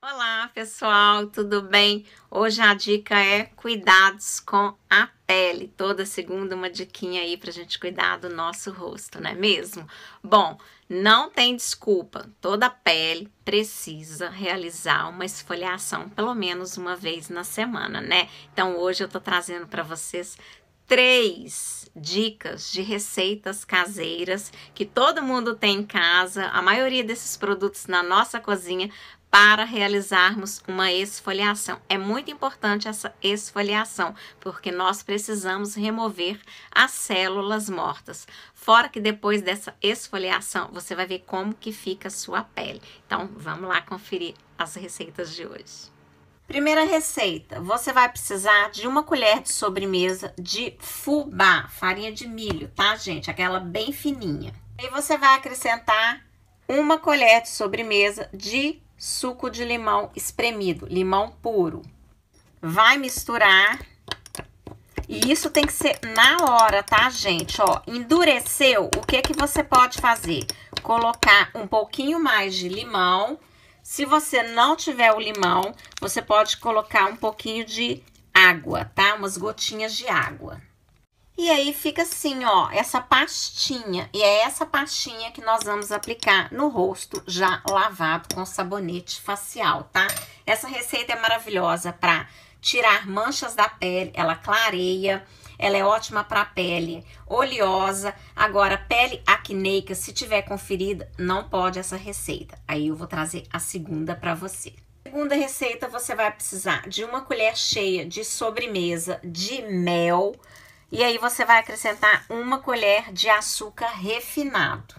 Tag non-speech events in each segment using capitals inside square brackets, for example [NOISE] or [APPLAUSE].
Olá pessoal, tudo bem? Hoje a dica é cuidados com a pele. Toda segunda uma diquinha aí pra gente cuidar do nosso rosto, não é mesmo? Bom, não tem desculpa. Toda pele precisa realizar uma esfoliação pelo menos uma vez na semana, né? Então hoje eu tô trazendo para vocês três dicas de receitas caseiras que todo mundo tem em casa, a maioria desses produtos na nossa cozinha, para realizarmos uma esfoliação. É muito importante essa esfoliação, porque nós precisamos remover as células mortas. Fora que depois dessa esfoliação, você vai ver como que fica a sua pele. Então, vamos lá conferir as receitas de hoje. Primeira receita, você vai precisar de uma colher de sobremesa de fubá, farinha de milho, tá, gente? Aquela bem fininha. E você vai acrescentar uma colher de sobremesa de suco de limão espremido, limão puro. Vai misturar. E isso tem que ser na hora, tá, gente? Ó, endureceu, o que que você pode fazer? Colocar um pouquinho mais de limão. Se você não tiver o limão, você pode colocar um pouquinho de água, tá? Umas gotinhas de água. E aí fica assim, ó, essa pastinha. E é essa pastinha que nós vamos aplicar no rosto já lavado com sabonete facial, tá? Essa receita é maravilhosa para tirar manchas da pele, ela clareia, ela é ótima para pele oleosa. Agora, pele acneica, se tiver conferida, não pode essa receita. Aí eu vou trazer a segunda para você. Segunda receita, você vai precisar de uma colher cheia de sobremesa de mel e aí você vai acrescentar uma colher de açúcar refinado.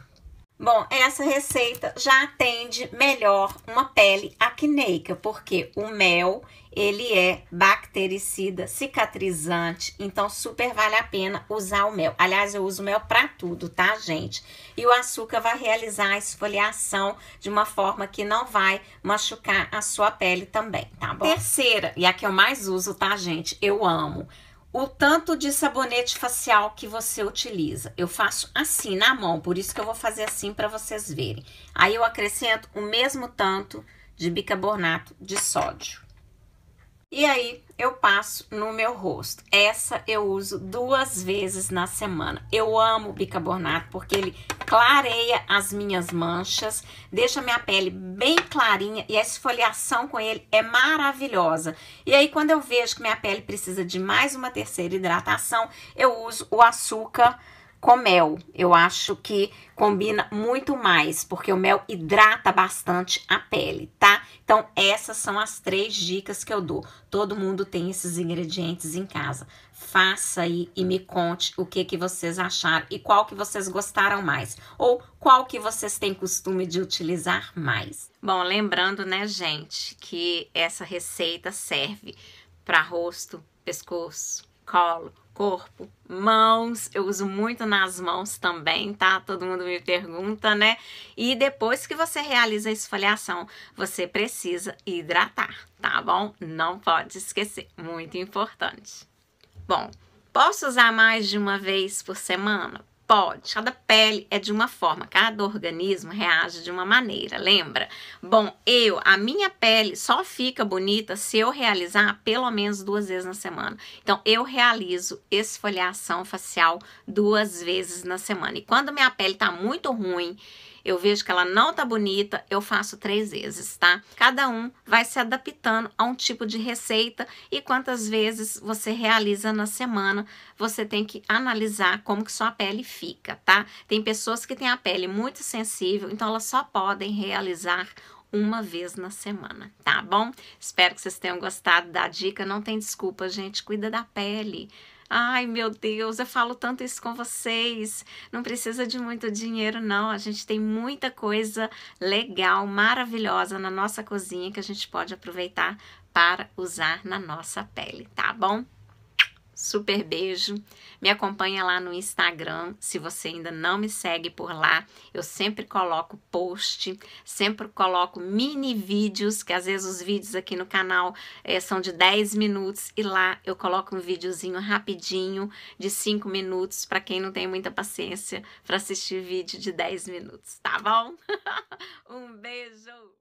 Bom, essa receita já atende melhor uma pele acneica, porque o mel, ele é bactericida, cicatrizante, então super vale a pena usar o mel. Aliás, eu uso mel para tudo, tá, gente? E o açúcar vai realizar a esfoliação de uma forma que não vai machucar a sua pele também, tá bom? Terceira, e a que eu mais uso, tá, gente? Eu amo o tanto de sabonete facial que você utiliza. Eu faço assim na mão, por isso que eu vou fazer assim para vocês verem. Aí eu acrescento o mesmo tanto de bicarbonato de sódio. E aí eu passo no meu rosto. Essa eu uso duas vezes na semana. Eu amo o bicarbonato porque ele clareia as minhas manchas, deixa minha pele bem clarinha e a esfoliação com ele é maravilhosa. E aí quando eu vejo que minha pele precisa de mais uma terceira hidratação, eu uso o açúcar com mel. Eu acho que combina muito mais, porque o mel hidrata bastante a pele, tá? Então, essas são as três dicas que eu dou. Todo mundo tem esses ingredientes em casa. Faça aí e me conte o que, que vocês acharam e qual que vocês gostaram mais. Ou qual que vocês têm costume de utilizar mais. Bom, lembrando, né, gente, que essa receita serve para rosto, pescoço, colo, corpo, mãos, eu uso muito nas mãos também, tá? Todo mundo me pergunta, né? E depois que você realiza a esfoliação, você precisa hidratar, tá bom? Não pode esquecer, muito importante. Bom, posso usar mais de uma vez por semana? pode. Cada pele é de uma forma, cada organismo reage de uma maneira, lembra? Bom, eu, a minha pele só fica bonita se eu realizar pelo menos duas vezes na semana. Então, eu realizo esfoliação facial duas vezes na semana. E quando minha pele tá muito ruim, eu vejo que ela não tá bonita, eu faço três vezes, tá? Cada um vai se adaptando a um tipo de receita e quantas vezes você realiza na semana, você tem que analisar como que sua pele fica, tá? Tem pessoas que têm a pele muito sensível, então elas só podem realizar uma vez na semana, tá bom? Espero que vocês tenham gostado da dica. Não tem desculpa, gente. Cuida da pele. Ai, meu Deus, eu falo tanto isso com vocês. Não precisa de muito dinheiro, não. A gente tem muita coisa legal, maravilhosa na nossa cozinha que a gente pode aproveitar para usar na nossa pele, tá bom? Super beijo. Me acompanha lá no Instagram, se você ainda não me segue por lá. Eu sempre coloco post, sempre coloco mini vídeos, que às vezes os vídeos aqui no canal é, são de 10 minutos e lá eu coloco um videozinho rapidinho de 5 minutos para quem não tem muita paciência para assistir vídeo de 10 minutos, tá bom? [LAUGHS] um beijo.